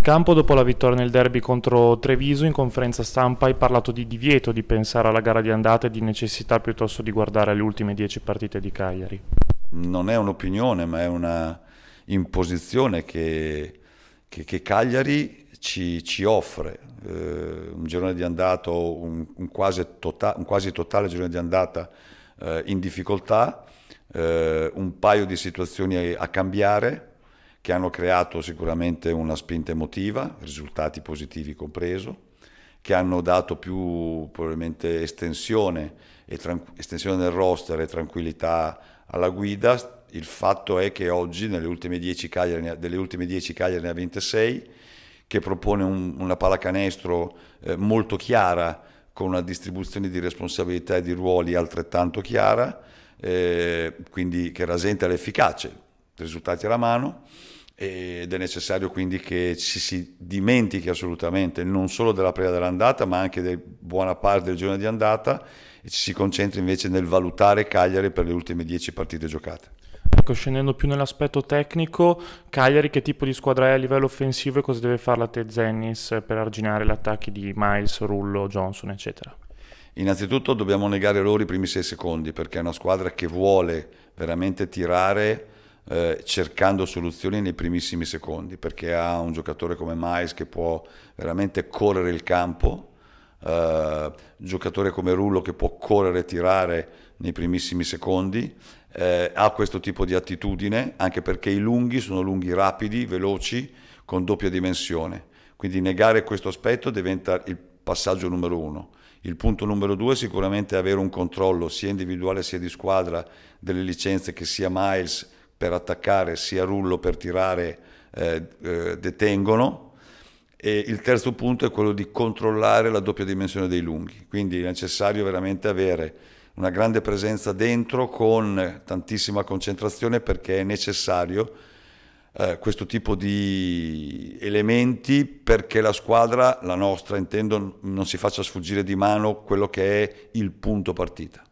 campo dopo la vittoria nel derby contro Treviso in conferenza stampa hai parlato di divieto di pensare alla gara di andata e di necessità piuttosto di guardare le ultime dieci partite di Cagliari. Non è un'opinione ma è una imposizione che, che, che Cagliari ci, ci offre. Eh, un girone di andata, un, un, quasi, tota, un quasi totale girone di andata eh, in difficoltà, eh, un paio di situazioni a, a cambiare che hanno creato sicuramente una spinta emotiva, risultati positivi compreso, che hanno dato più probabilmente estensione, estensione del roster e tranquillità alla guida. Il fatto è che oggi, nelle ultime 10 Cagliari, delle ultime 10 Cagliari ne ha 26, che propone un, una pallacanestro eh, molto chiara, con una distribuzione di responsabilità e di ruoli altrettanto chiara, eh, quindi che rasenta l'efficace risultati alla mano ed è necessario quindi che ci si dimentichi assolutamente non solo della preda dell'andata ma anche di buona parte del giorno di andata e ci si concentri invece nel valutare Cagliari per le ultime 10 partite giocate. Ecco, scendendo più nell'aspetto tecnico, Cagliari che tipo di squadra è a livello offensivo e cosa deve fare la Zennis per arginare gli attacchi di Miles, Rullo, Johnson, eccetera? Innanzitutto dobbiamo negare loro i primi 6 secondi perché è una squadra che vuole veramente tirare eh, cercando soluzioni nei primissimi secondi, perché ha un giocatore come Miles che può veramente correre il campo, eh, giocatore come Rullo che può correre e tirare nei primissimi secondi, eh, ha questo tipo di attitudine, anche perché i lunghi sono lunghi rapidi, veloci, con doppia dimensione. Quindi negare questo aspetto diventa il passaggio numero uno. Il punto numero due è sicuramente avere un controllo sia individuale sia di squadra delle licenze che sia Miles per attaccare sia Rullo per tirare eh, eh, detengono. E il terzo punto è quello di controllare la doppia dimensione dei lunghi, quindi è necessario veramente avere una grande presenza dentro con tantissima concentrazione perché è necessario eh, questo tipo di elementi perché la squadra, la nostra intendo, non si faccia sfuggire di mano quello che è il punto partita.